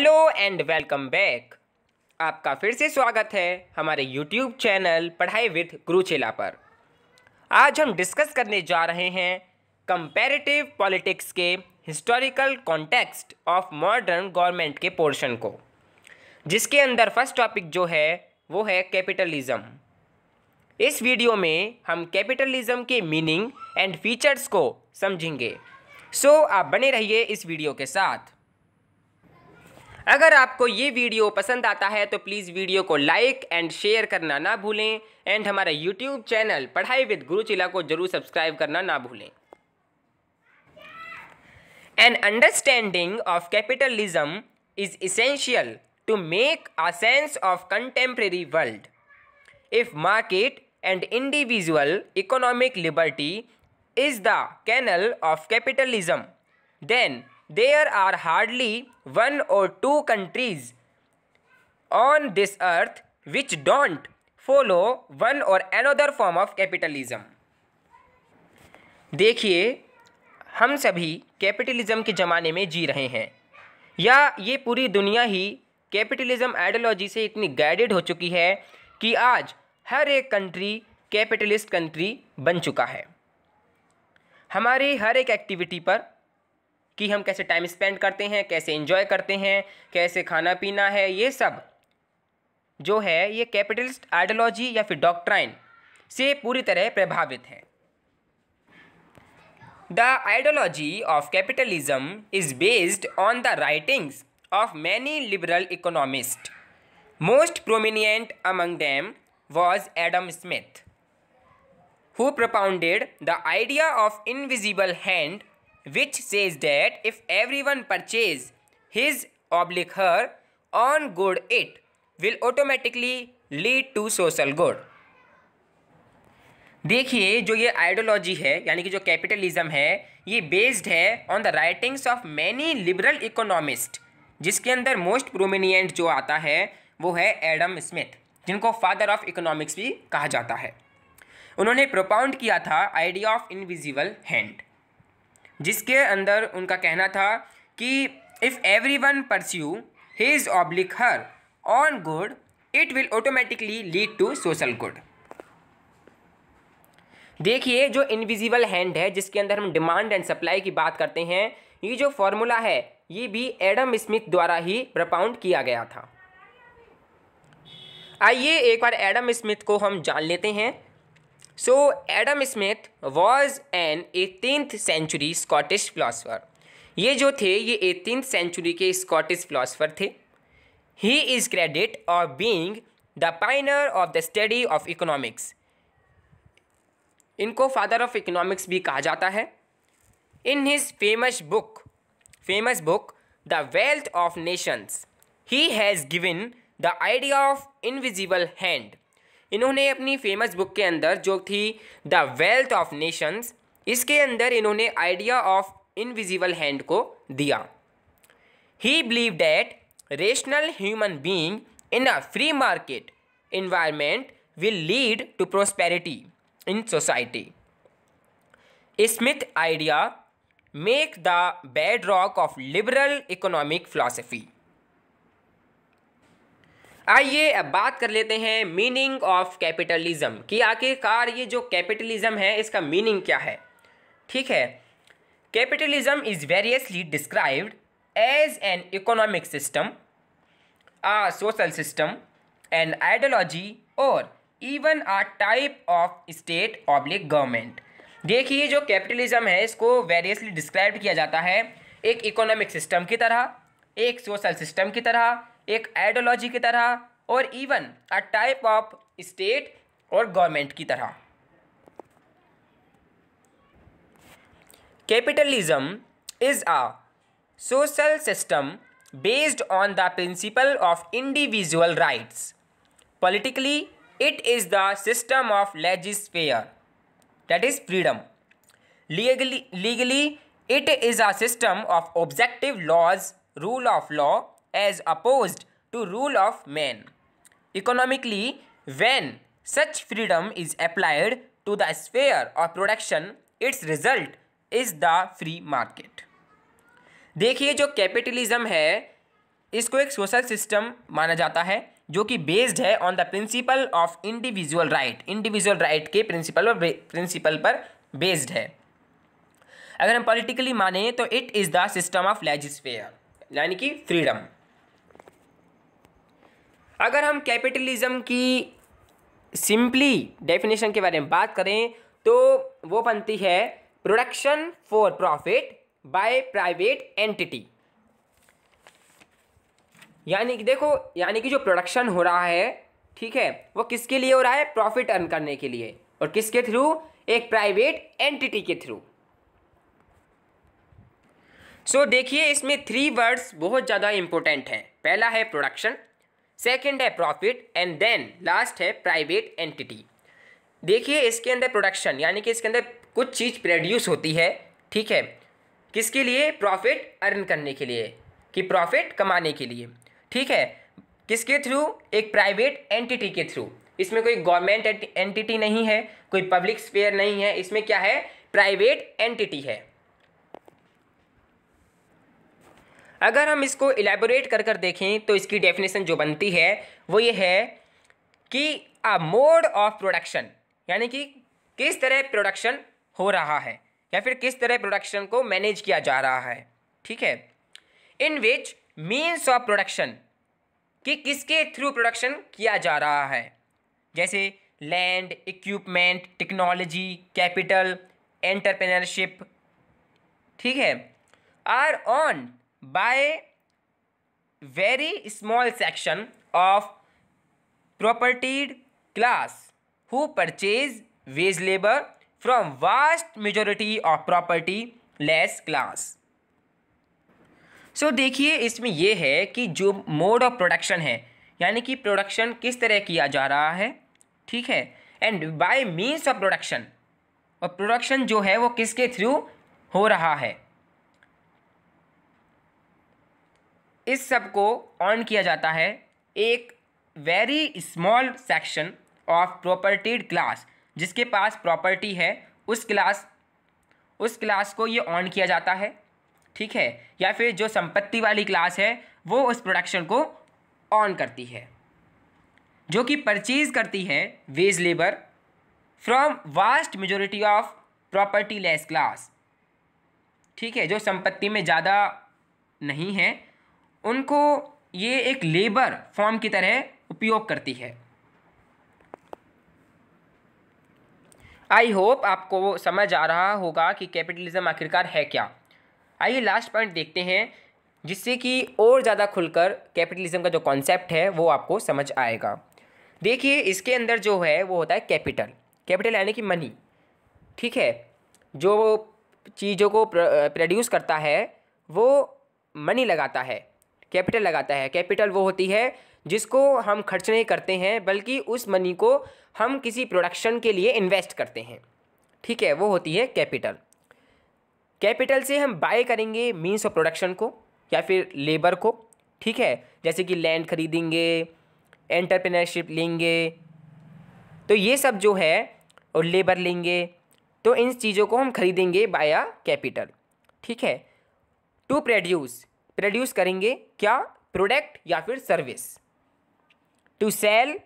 Hello and welcome back आपका फिर से स्वागत है हमारे YouTube channel Padhai with Guruchela पर आज हम डिस्कस करने जा रहे हैं कंपैरेटिव पॉलिटिक्स के historical context of modern government के पोर्शन को जिसके अंदर फर्स्ट टॉपिक जो है वो है कैपिटलिज्म इस वीडियो में हम कैपिटलिज्म के मीनिंग एंड फीचर्स को समझेंगे सो so, आप बने रहिए इस वीडियो के साथ अगर आपको ये वीडियो पसंद आता है तो प्लीज़ वीडियो को लाइक एंड शेयर करना ना भूलें एंड हमारा YouTube channel Padhai with Guruchela को जरूर सब्सक्राइब करना ना भूलें an understanding of capitalism is essential to make a sense of contemporary world if market and individual economic liberty is the kernel of capitalism then there are hardly one or two countries on this earth which don't follow one or another form of capitalism देखिए हम सभी capitalism के ज़माने में जी रहे हैं या ये पूरी दुनिया ही कैपिटलिज्म आइडियोलॉजी से इतनी गाइडेड हो चुकी है कि आज हर एक कंट्री कैपिटलिस्ट कंट्री बन चुका है हमारी हर एक एक्टिविटी पर कि हम कैसे टाइम स्पेंड करते हैं कैसे इन्जॉय करते हैं कैसे खाना पीना है ये सब जो है ये कैपिटलिस्ट आइडियोलॉजी या फिर डॉक्ट्राइन से पूरी तरह प्रभावित है the ideology of capitalism is based on the writings of many liberal economist most prominent among them was Adam Smith who propounded the idea of invisible hand which says that if everyone purchase his oblique her own good it will automatically lead to social good देखिए जो ये ideology है यानी कि जो capitalism है ये based है on the writings of many liberal economist जिसके अंदर मोस्ट प्रोमिनियंट जो आता है वो है एडम स्मिथ जिनको फादर ऑफ इकोनॉमिक्स भी कहा जाता है उन्होंने प्रोपाउंड किया था आइडिया ऑफ इनविजिबल हैंड जिसके अंदर उनका कहना था कि if everyone pursue his oblique her own good it will automatically lead to social good देखिए जो इनविजिबल हैंड है जिसके अंदर हम डिमांड एंड सप्लाई की बात करते हैं ये जो फॉर्मूला है ये भी एडम स्मिथ द्वारा ही प्रपाउंड किया गया था आइए एक बार एडम स्मिथ को हम जान लेते हैं so Adam Smith was an eighteenth century Scottish philosopher ये जो थे ये एटीनथ सेंचुरी के स्कॉटिश फिलासफर थे he is credit of being the pioneer of the study of economics इनको फादर ऑफ इकोनॉमिक्स भी कहा जाता है in his famous book famous book the wealth of nations he has given the idea of invisible hand इन्होंने अपनी famous book के अंदर जो थी द वेल्थ ऑफ नेशंस इसके अंदर इन्होंने आइडिया ऑफ इनविजिबल हैंड को दिया he believe that rational human being in a free market environment will lead to prosperity in society Smith idea make the bedrock of liberal economic philosophy आइए अब बात कर लेते हैं meaning of capitalism कि आखिरकार ये जो कैपिटलिज्म है इसका मीनिंग क्या है ठीक है capitalism is variously described as an economic system a social system an ideology or even a type of state oblique government देखिए जो कैपिटलिज्म है इसको वेरियसली डिस्क्राइब किया जाता है एक इकोनॉमिक सिस्टम की तरह एक सोशल सिस्टम की तरह एक आइडियोलॉजी की तरह और even a type of state और गवर्नमेंट की तरह capitalism is a social system based on the principle of individual rights politically it is the system of laissez faire that is freedom legally legally it is a system of objective laws rule of law as opposed to rule of man. Economically, when such freedom is applied to the sphere of production, its result is the free market. देखिए जो capitalism है इसको एक social system माना जाता है जो कि बेस्ड है on the principle of individual right individual right के प्रिंसिपल और प्रिंसिपल पर बेस्ड है अगर हम पॉलिटिकली माने तो it is the system of laissez faire यानी कि फ्रीडम अगर हम कैपिटलिज्म की सिंपली डेफिनेशन के बारे में बात करें तो वो बनती है production for profit by private entity यानी कि देखो यानी कि जो प्रोडक्शन हो रहा है ठीक है वो किसके लिए हो रहा है प्रॉफिट अर्न करने के लिए और किसके थ्रू एक प्राइवेट एंटिटी के थ्रू सो so, देखिए इसमें थ्री वर्ड्स बहुत ज़्यादा इंपॉर्टेंट हैं पहला है प्रोडक्शन सेकेंड है प्रॉफिट एंड देन लास्ट है प्राइवेट एंटिटी देखिए इसके अंदर प्रोडक्शन यानी कि इसके अंदर कुछ चीज़ प्रोड्यूस होती है ठीक है किसके लिए प्रॉफिट अर्न करने के लिए कि प्रॉफिट कमाने के लिए ठीक है किसके थ्रू एक प्राइवेट एंटिटी के थ्रू इसमें कोई गवर्नमेंट एंटिटी नहीं है कोई पब्लिक स्पेयर नहीं है इसमें क्या है प्राइवेट एंटिटी है अगर हम इसको एलेबोरेट कर कर देखें तो इसकी डेफिनेशन जो बनती है वो ये है कि अ मोड ऑफ प्रोडक्शन यानी कि किस तरह प्रोडक्शन हो रहा है या फिर किस तरह प्रोडक्शन को मैनेज किया जा रहा है ठीक है in which means of production कि किसके थ्रू प्रोडक्शन किया जा रहा है जैसे land equipment technology capital entrepreneurship ठीक है are own by very small section of propertied class who purchase wage labor from vast majority of property less class so so, देखिए इसमें यह है कि जो मोड ऑफ प्रोडक्शन है यानी कि प्रोडक्शन किस तरह किया जा रहा है ठीक है and by means of production और प्रोडक्शन जो है वो किसके थ्रू हो रहा है इस सब को ऑन किया जाता है एक very small section of propertied class जिसके पास प्रॉपर्टी है उस क्लास उस क्लास को ये ऑन किया जाता है ठीक है या फिर जो संपत्ति वाली क्लास है वो उस प्रोडक्शन को ऑन करती है जो कि परचेज करती है wage labour from vast majority of property less class ठीक है जो संपत्ति में ज़्यादा नहीं है उनको ये एक लेबर फॉर्म की तरह उपयोग करती है आई होप आपको समझ आ रहा होगा कि कैपिटलिज्म आखिरकार है क्या आइए लास्ट पॉइंट देखते हैं जिससे कि और ज़्यादा खुलकर कैपिटलिज्म का जो कॉन्सेप्ट है वो आपको समझ आएगा देखिए इसके अंदर जो है वो होता है कैपिटल कैपिटल यानी कि मनी ठीक है जो चीज़ों को प्रोड्यूस करता है वो मनी लगाता है कैपिटल लगाता है कैपिटल वो होती है जिसको हम खर्च नहीं करते हैं बल्कि उस मनी को हम किसी प्रोडक्शन के लिए इन्वेस्ट करते हैं ठीक है वो होती है कैपिटल कैपिटल से हम बाय करेंगे मीन्स ऑफ प्रोडक्शन को या फिर लेबर को ठीक है जैसे कि लैंड खरीदेंगे एंटरप्रेनरशिप लेंगे तो ये सब जो है और लेबर लेंगे तो इन चीज़ों को हम खरीदेंगे बाया कैपिटल ठीक है टू प्रोड्यूस प्रोड्यूस करेंगे क्या प्रोडक्ट या फिर सर्विस टू सेल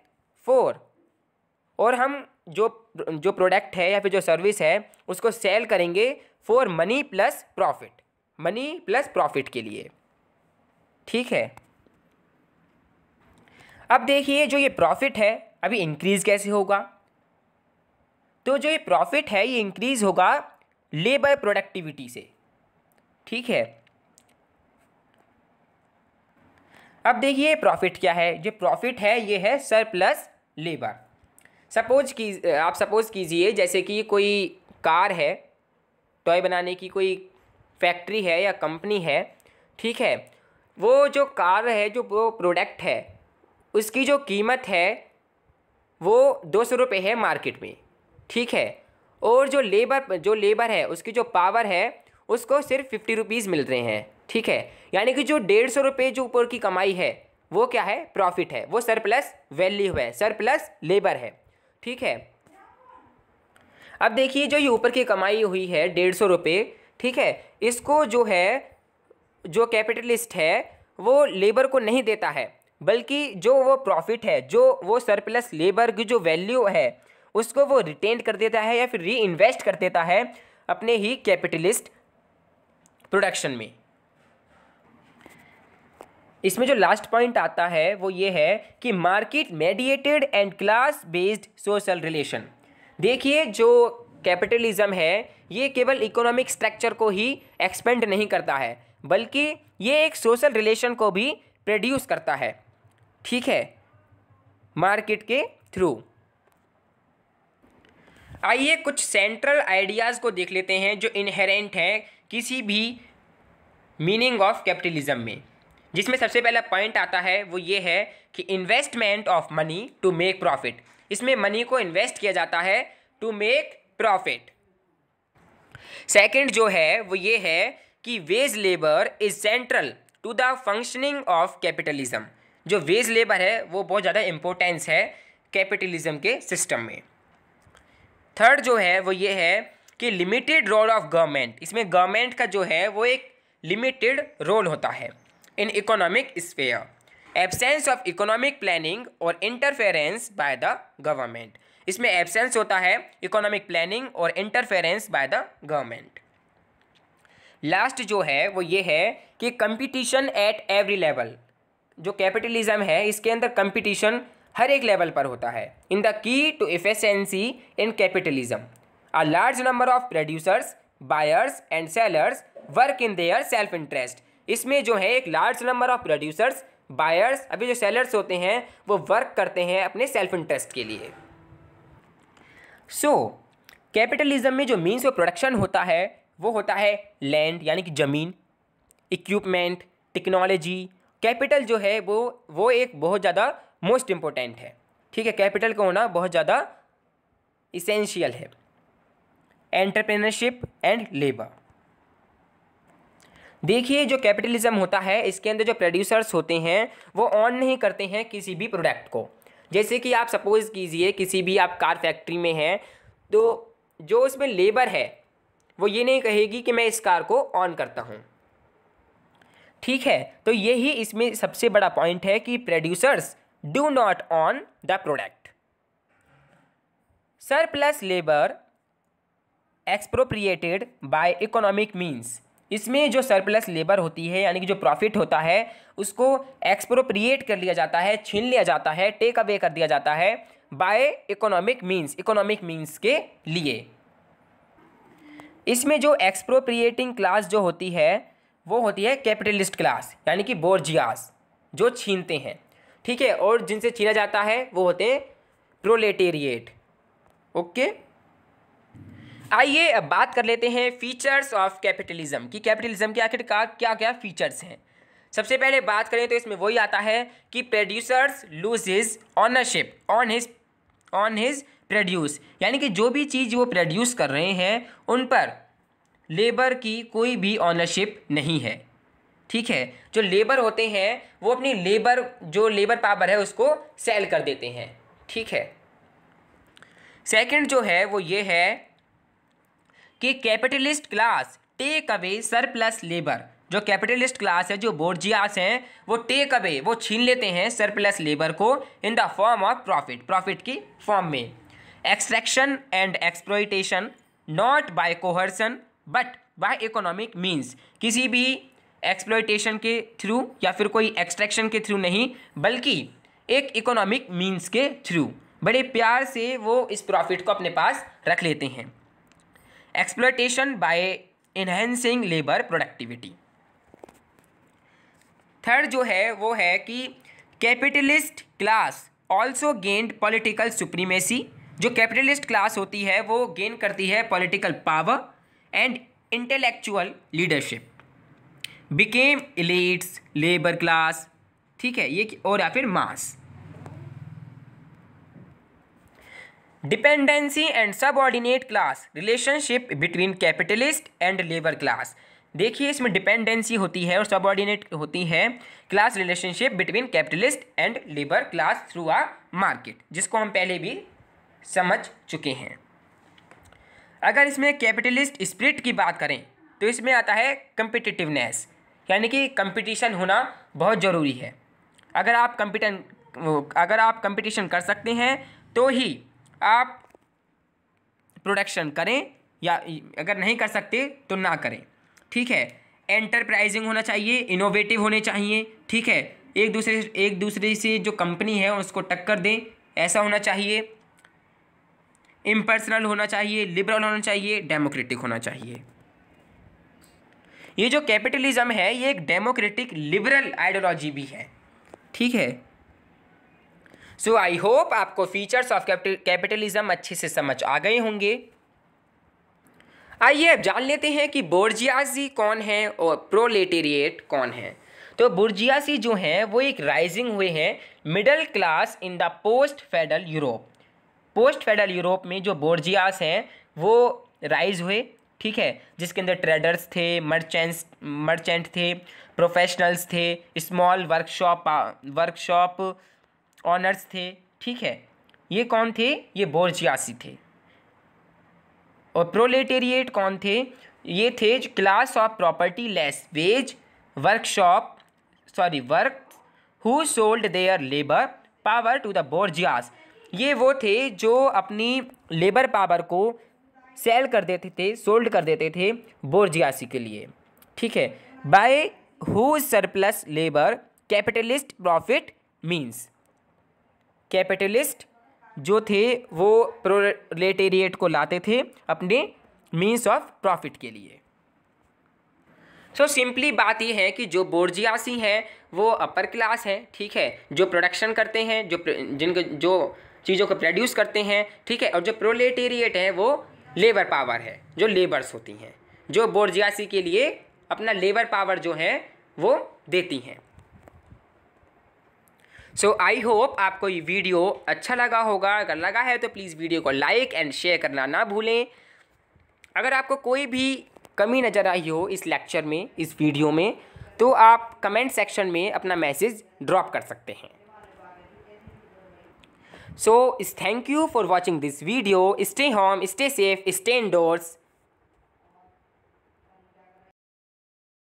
फोर और हम जो जो प्रोडक्ट है या फिर जो सर्विस है उसको सेल करेंगे for money plus profit money plus profit के लिए ठीक है अब देखिए जो ये प्रॉफिट है अभी इंक्रीज़ कैसे होगा तो जो ये प्रॉफिट है ये इंक्रीज़ होगा लेबर प्रोडक्टिविटी से ठीक है अब देखिए प्रॉफिट क्या है जो प्रॉफिट है ये है सर प्लस लेबर सपोज की आप सपोज़ कीजिए जैसे कि कोई कार है टॉय बनाने की कोई फैक्ट्री है या कंपनी है ठीक है वो जो कार है जो वो प्रोडक्ट है उसकी जो कीमत है वो दो सौ रुपये है मार्केट में ठीक है और जो लेबर जो लेबर है उसकी जो पावर है उसको सिर्फ फिफ्टी रुपीज़ मिल रहे हैं ठीक है यानी कि जो डेढ़ सौ रुपये जो ऊपर की कमाई है वो क्या है प्रॉफिट है वो सर प्लस वैल्यू है सर प्लस लेबर है ठीक है अब देखिए जो ये ऊपर की कमाई हुई है डेढ़ सौ रुपये ठीक है इसको जो है जो कैपिटलिस्ट है वो लेबर को नहीं देता है बल्कि जो वो प्रॉफिट है जो वो सरप्लस लेबर की जो वैल्यू है उसको वो रिटेन कर देता है या फिर री इन्वेस्ट कर देता है अपने ही कैपिटलिस्ट प्रोडक्शन में इसमें जो लास्ट पॉइंट आता है वो ये है कि market mediated and class based social relation देखिए जो कैपिटलिज्म है ये केवल इकोनॉमिक स्ट्रक्चर को ही एक्सपेंड नहीं करता है बल्कि ये एक सोशल रिलेशन को भी प्रोड्यूस करता है ठीक है मार्केट के थ्रू आइए कुछ सेंट्रल आइडियाज़ को देख लेते हैं जो इनहेरेंट हैं किसी भी मीनिंग ऑफ कैपिटलिज्म में जिसमें सबसे पहला पॉइंट आता है वो ये है कि investment of money to make profit इसमें मनी को इन्वेस्ट किया जाता है टू मेक प्रॉफिट सेकंड जो है वो ये है कि wage labour is central to the functioning of capitalism जो वेज लेबर है वो बहुत ज़्यादा इम्पोर्टेंस है कैपिटलिज्म के सिस्टम में थर्ड जो है वो ये है कि लिमिटेड रोल ऑफ गवर्नमेंट इसमें गवर्नमेंट का जो है वो एक लिमिटेड रोल होता है in economic sphere absence of economic planning और इंटरफेरेंस बाय द गवर्नमेंट इसमें एबसेंस होता है इकोनॉमिक प्लानिंग और interference by the government last जो है वो ये है कि कंपटीशन एट एवरी लेवल जो कैपिटलिज्म है इसके अंदर कंपटीशन हर एक लेवल पर होता है in the key to efficiency in capitalism a large number of producers buyers and sellers work in their self interest इसमें जो है एक large number of producers buyers अभी जो सेलर्स होते हैं वो वर्क करते हैं अपने सेल्फ इंटरेस्ट के लिए सो so, कैपिटलिज्म में जो मीन्स ऑफ प्रोडक्शन होता है वो होता है लैंड यानी कि ज़मीन इक्विपमेंट टेक्नोलॉजी कैपिटल जो है वो वो एक बहुत ज़्यादा मोस्ट इम्पोर्टेंट है ठीक है कैपिटल का होना बहुत ज़्यादा इसेंशियल है एंटरप्रेनरशिप एंड लेबर देखिए जो कैपिटलिज्म होता है इसके अंदर जो प्रोड्यूसर्स होते हैं वो ऑन नहीं करते हैं किसी भी प्रोडक्ट को जैसे कि आप सपोज़ कीजिए किसी भी आप कार फैक्ट्री में हैं तो जो उसमें लेबर है वो ये नहीं कहेगी कि मैं इस कार को ऑन करता हूँ ठीक है तो यही इसमें सबसे बड़ा पॉइंट है कि producers do not own the product surplus labour expropriated by economic means इसमें जो सरप्लस लेबर होती है यानी कि जो प्रॉफिट होता है उसको एक्सप्रोप्रिएट कर लिया जाता है छीन लिया जाता है टेक अवे कर दिया जाता है by economic means economic means के लिए इसमें जो एक्सप्रोप्रिएटिंग क्लास जो होती है वो होती है कैपिटलिस्ट क्लास यानी कि बोर्जियास जो छीनते हैं ठीक है और जिनसे छीना जाता है वो होते हैं प्रोलेटेरिएट ओके आइए अब बात कर लेते हैं फीचर्स ऑफ कैपिटलिज्म कि कैपिटलिज्म के आखिरकार क्या क्या फीचर्स हैं सबसे पहले बात करें तो इसमें वही आता है कि producers lose his ownership on his own his produce यानी कि जो भी चीज़ वो प्रोड्यूस कर रहे हैं उन पर लेबर की कोई भी ऑनरशिप नहीं है ठीक है जो लेबर होते हैं वो अपनी लेबर जो लेबर पावर है उसको सेल कर देते हैं ठीक है सेकंड जो है वो ये है कि capitalist class take away surplus labour जो कैपिटलिस्ट क्लास है जो बोर्जियास हैं वो टेक अवे वो छीन लेते हैं सरप्लस लेबर को in the form of profit profit की फॉर्म में extraction and exploitation not by coercion but by economic means किसी भी एक्सप्लोइटेशन के थ्रू या फिर कोई एक्सट्रैक्शन के थ्रू नहीं बल्कि एक इकोनॉमिक मीन्स के थ्रू बड़े प्यार से वो इस प्रॉफिट को अपने पास रख लेते हैं exploitation by enhancing labour productivity third जो है वो है कि capitalist class also gained political supremacy जो कैपिटलिस्ट क्लास होती है वो गेन करती है political power and intellectual leadership became elites labour class ठीक है ये और या फिर mass dependency and subordinate class relationship between capitalist and labour class देखिए इसमें डिपेंडेंसी होती है और सबऑर्डिनेट होती है class relationship between capitalist and labour class through a market जिसको हम पहले भी समझ चुके हैं अगर इसमें कैपिटलिस्ट स्प्रिट की बात करें तो इसमें आता है कंपिटिटिवनेस यानी कि कंपटीशन होना बहुत ज़रूरी है अगर आप कंपिटन अगर आप कंपटीशन कर सकते हैं तो ही आप प्रोडक्शन करें या अगर नहीं कर सकते तो ना करें ठीक है एंटरप्राइजिंग होना चाहिए इनोवेटिव होने चाहिए ठीक है एक दूसरे एक दूसरे से जो कंपनी है उसको टक्कर दें ऐसा होना चाहिए इम्पर्सनल होना चाहिए लिबरल होना चाहिए डेमोक्रेटिक होना चाहिए ये जो कैपिटलिज्म है ये एक डेमोक्रेटिक लिबरल आइडियोलॉजी भी है ठीक है सो आई होप आपको फीचर्स ऑफ कैपिटलिज्म अच्छे से समझ आ गए होंगे आइए अब जान लेते हैं कि बोर्जियाजी कौन है और प्रोलेटेरिएट कौन है तो बुर्जियासी जो हैं वो एक राइजिंग हुए हैं middle class in the post feudal Europe post feudal Europe में जो बोर्जियास हैं वो राइज हुए ठीक है जिसके अंदर ट्रेडर्स थे मर्चेंट्स मर्चेंट थे प्रोफेशनल्स थे स्मॉल वर्कशॉप वर्कशॉप ऑनर्स थे ठीक है ये कौन थे ये बोर्जियासी थे और प्रोलेटेरिएट कौन थे ये थे class of property less wage workshop sorry work who sold their labour power to the bourgeois ये वो थे जो अपनी लेबर पावर को सेल कर देते थे सोल्ड कर देते थे बोर्जियासी के लिए ठीक है by who surplus labour capitalist profit means capitalist जो थे वो प्रोलेटेरिएट को लाते थे अपने मीन्स ऑफ प्रॉफिट के लिए सो so, सिंपली बात यह है कि जो बोर्जियासी हैं वो अपर क्लास है ठीक है जो प्रोडक्शन करते हैं जो जिनको जो चीज़ों को प्रोड्यूस करते हैं ठीक है और जो प्रोलेटेरिएट है वो लेबर पावर है जो लेबर्स होती हैं जो बोर्जियासी के लिए अपना लेबर पावर जो है वो देती हैं सो आई होप आपको ये वीडियो अच्छा लगा होगा अगर लगा है तो प्लीज़ वीडियो को लाइक एंड शेयर करना ना भूलें अगर आपको कोई भी कमी नज़र आई हो इस लेक्चर में इस वीडियो में तो आप कमेंट सेक्शन में अपना मैसेज ड्रॉप कर सकते हैं So, thank you for watching this video stay home stay safe stay indoors.